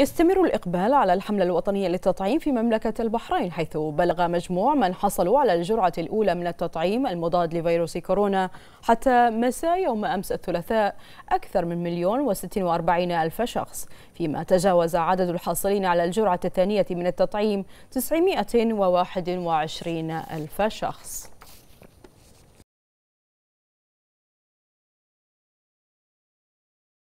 يستمر الإقبال على الحملة الوطنية للتطعيم في مملكة البحرين حيث بلغ مجموع من حصلوا على الجرعة الأولى من التطعيم المضاد لفيروس كورونا حتى مساء يوم أمس الثلاثاء أكثر من مليون وستين وأربعين ألف شخص فيما تجاوز عدد الحاصلين على الجرعة الثانية من التطعيم وعشرين ألف شخص